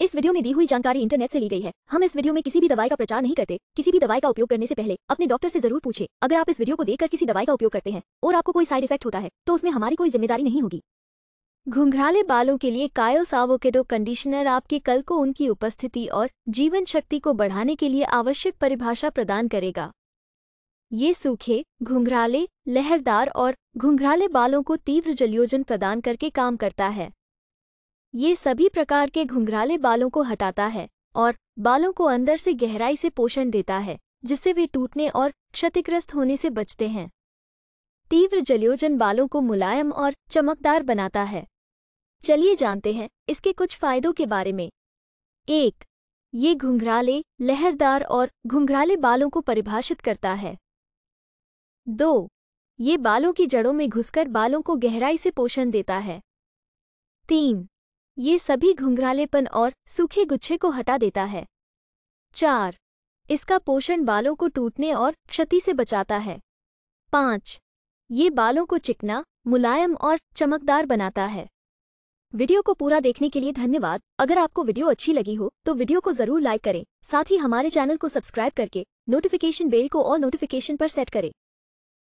इस वीडियो में दी हुई जानकारी इंटरनेट से ली गई है हम इस वीडियो में किसी भी दवाई का प्रचार नहीं करते किसी भी दवाई का उपयोग करने से पहले अपने डॉक्टर से जरूर पूछे अगर आप इस वीडियो को देखकर किसी दवाई का उपयोग करते हैं और आपको कोई साइड इफेक्ट होता है तो उसमें हमारी कोई जिम्मेदारी नहीं होगी घुंघराले बालों के लिए कायो सावोकेडो कंडीशनर आपके कल को उनकी उपस्थिति और जीवन शक्ति को बढ़ाने के लिए आवश्यक परिभाषा प्रदान करेगा ये सूखे घुंघराले लहरदार और घुंघराले बालों को तीव्र जलयोजन प्रदान करके काम करता है ये सभी प्रकार के घुंघराले बालों को हटाता है और बालों को अंदर से गहराई से पोषण देता है जिससे वे टूटने और क्षतिग्रस्त होने से बचते हैं तीव्र जलयोजन बालों को मुलायम और चमकदार बनाता है चलिए जानते हैं इसके कुछ फायदों के बारे में एक ये घुंघराले लहरदार और घुंघराले बालों को परिभाषित करता है दो ये बालों की जड़ों में घुसकर बालों को गहराई से पोषण देता है तीन ये सभी घुंघरालेपन और सूखे गुच्छे को हटा देता है चार इसका पोषण बालों को टूटने और क्षति से बचाता है पाँच ये बालों को चिकना मुलायम और चमकदार बनाता है वीडियो को पूरा देखने के लिए धन्यवाद अगर आपको वीडियो अच्छी लगी हो तो वीडियो को जरूर लाइक करें साथ ही हमारे चैनल को सब्सक्राइब करके नोटिफिकेशन बेल को और नोटिफिकेशन पर सेट करें